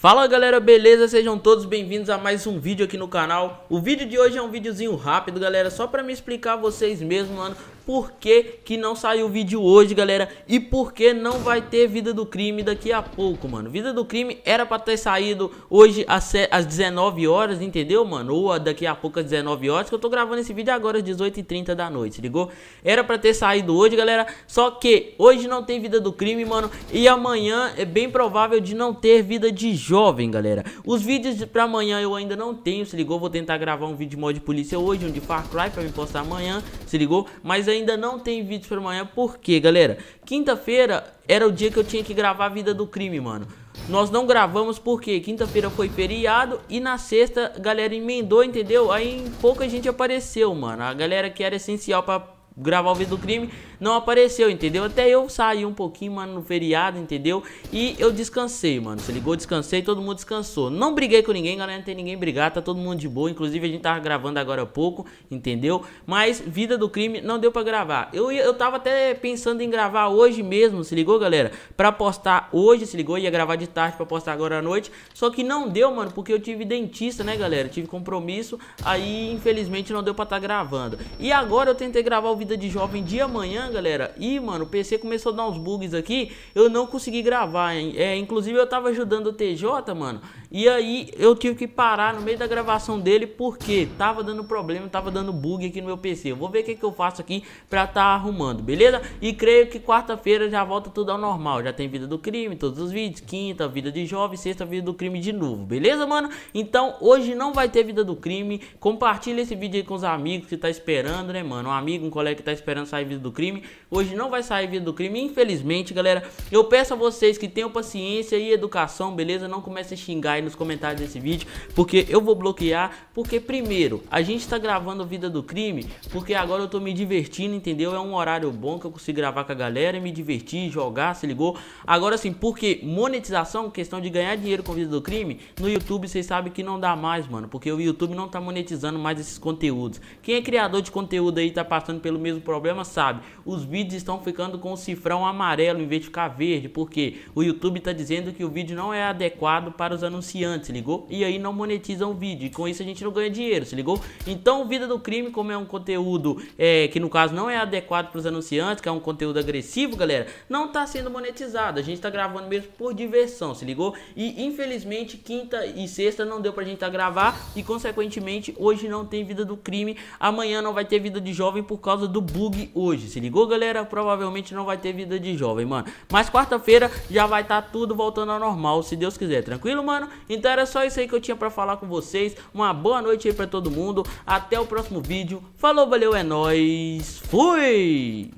Fala galera, beleza? Sejam todos bem-vindos a mais um vídeo aqui no canal. O vídeo de hoje é um videozinho rápido, galera, só para me explicar a vocês mesmo, mano, por que, que não saiu o vídeo hoje, galera, e por que não vai ter Vida do Crime daqui a pouco, mano. Vida do Crime era pra ter saído hoje às, às 19 horas, entendeu, mano? Ou daqui a pouco às 19 horas, que eu tô gravando esse vídeo agora às 18h30 da noite, ligou? Era pra ter saído hoje, galera, só que hoje não tem Vida do Crime, mano, e amanhã é bem provável de não ter Vida de Jovem, galera. Os vídeos pra amanhã eu ainda não tenho, se ligou? Vou tentar gravar um vídeo de mod polícia hoje, um de Far Cry pra me postar amanhã, se ligou? Mas aí ainda não tem vídeo para amanhã, porque, galera? Quinta-feira era o dia que eu tinha que gravar a vida do crime, mano. Nós não gravamos porque quinta-feira foi feriado e na sexta galera emendou, entendeu? Aí pouca gente apareceu, mano. A galera que era essencial para gravar o vídeo do crime, não apareceu, entendeu? Até eu saí um pouquinho, mano, no feriado, entendeu? E eu descansei, mano. Se ligou, descansei, todo mundo descansou. Não briguei com ninguém, galera, não tem ninguém brigar, tá todo mundo de boa. Inclusive, a gente tava gravando agora há pouco, entendeu? Mas vida do crime não deu pra gravar. Eu, eu tava até pensando em gravar hoje mesmo, se ligou, galera? Pra postar hoje, se ligou? Ia gravar de tarde pra postar agora à noite. Só que não deu, mano, porque eu tive dentista, né, galera? Eu tive compromisso, aí infelizmente não deu pra estar tá gravando. E agora eu tentei gravar o vídeo vida de jovem de amanhã, galera. E, mano, o PC começou a dar uns bugs aqui. Eu não consegui gravar, hein? É, inclusive eu tava ajudando o TJ, mano. E aí eu tive que parar no meio da gravação dele porque tava dando problema, tava dando bug aqui no meu PC. Eu vou ver o que, que eu faço aqui pra tá arrumando, beleza? E creio que quarta-feira já volta tudo ao normal. Já tem vida do crime, todos os vídeos. Quinta, vida de jovem, sexta, vida do crime de novo, beleza, mano? Então hoje não vai ter vida do crime. Compartilha esse vídeo aí com os amigos que tá esperando, né, mano? Um amigo, um colega que tá esperando sair vida do crime. Hoje não vai sair vida do crime, infelizmente, galera. Eu peço a vocês que tenham paciência e educação, beleza? Não comece a xingar aí nos comentários desse vídeo, porque eu vou bloquear, porque primeiro, a gente tá gravando Vida do Crime, porque agora eu tô me divertindo, entendeu? É um horário bom que eu consigo gravar com a galera e me divertir, jogar, se ligou? Agora sim, porque monetização, questão de ganhar dinheiro com Vida do Crime, no YouTube vocês sabem que não dá mais, mano, porque o YouTube não tá monetizando mais esses conteúdos. Quem é criador de conteúdo aí tá passando pelo mesmo problema, sabe? Os vídeos estão ficando com o cifrão amarelo em vez de ficar verde, porque o YouTube tá dizendo que o vídeo não é adequado para os anunciantes anunciante, se ligou? E aí não monetizam o vídeo. E com isso a gente não ganha dinheiro, se ligou? Então, Vida do Crime, como é um conteúdo é, que no caso não é adequado para os anunciantes, que é um conteúdo agressivo, galera, não tá sendo monetizado. A gente tá gravando mesmo por diversão, se ligou? E infelizmente, quinta e sexta não deu pra gente tá gravar e consequentemente hoje não tem Vida do Crime. Amanhã não vai ter Vida de Jovem por causa do bug hoje, se ligou, galera? Provavelmente não vai ter Vida de Jovem, mano. Mas quarta-feira já vai estar tá tudo voltando ao normal, se Deus quiser. Tranquilo, mano? Então era só isso aí que eu tinha para falar com vocês. Uma boa noite aí para todo mundo. Até o próximo vídeo. Falou, valeu, é nóis. Fui!